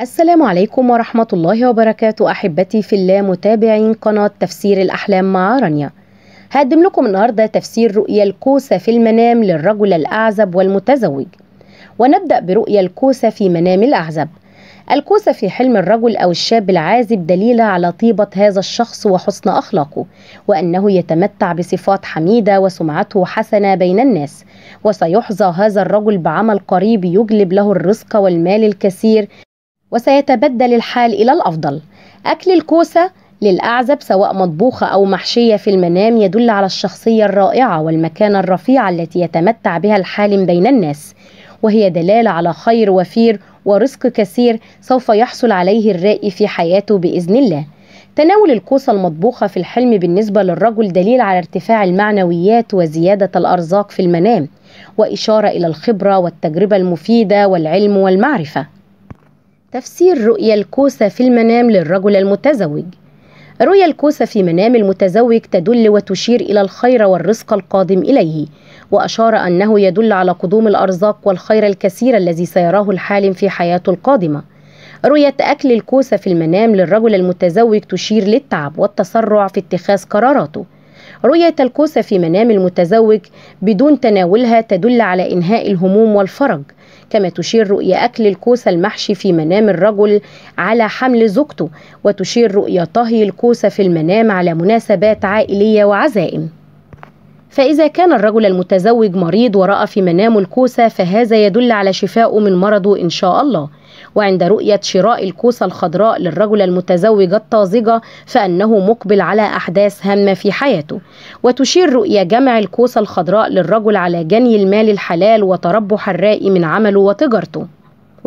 السلام عليكم ورحمة الله وبركاته أحبتي في الله متابعين قناة تفسير الأحلام مع رانيا هقدم لكم النهاردة تفسير رؤية الكوسة في المنام للرجل الأعزب والمتزوج ونبدأ برؤية الكوسة في منام الأعزب الكوسة في حلم الرجل أو الشاب العازب دليلة على طيبة هذا الشخص وحسن أخلاقه وأنه يتمتع بصفات حميدة وسمعته حسنة بين الناس وسيحظى هذا الرجل بعمل قريب يجلب له الرزق والمال الكثير وسيتبدل الحال إلى الأفضل أكل الكوسة للأعزب سواء مطبوخة أو محشية في المنام يدل على الشخصية الرائعة والمكانة الرفيعة التي يتمتع بها الحالم بين الناس وهي دلالة على خير وفير ورزق كثير سوف يحصل عليه الرائي في حياته بإذن الله تناول الكوسة المطبوخة في الحلم بالنسبة للرجل دليل على ارتفاع المعنويات وزيادة الأرزاق في المنام وإشارة إلى الخبرة والتجربة المفيدة والعلم والمعرفة تفسير رؤيا الكوسة في المنام للرجل المتزوج رؤيا الكوسة في منام المتزوج تدل وتشير إلى الخير والرزق القادم إليه وأشار أنه يدل على قدوم الأرزاق والخير الكثير الذي سيراه الحالم في حياته القادمة رؤية أكل الكوسة في المنام للرجل المتزوج تشير للتعب والتسرع في اتخاذ قراراته رؤية الكوسة في منام المتزوج بدون تناولها تدل على إنهاء الهموم والفرج كما تشير رؤية أكل الكوسة المحشي في منام الرجل على حمل زوجته وتشير رؤية طهي الكوسة في المنام على مناسبات عائلية وعزائم فإذا كان الرجل المتزوج مريض ورأى في منامه الكوسة فهذا يدل على شفائه من مرضه إن شاء الله وعند رؤية شراء الكوسة الخضراء للرجل المتزوج الطازجة فأنه مقبل على أحداث هامة في حياته وتشير رؤية جمع الكوسة الخضراء للرجل على جني المال الحلال وتربح الرائي من عمله وتجارته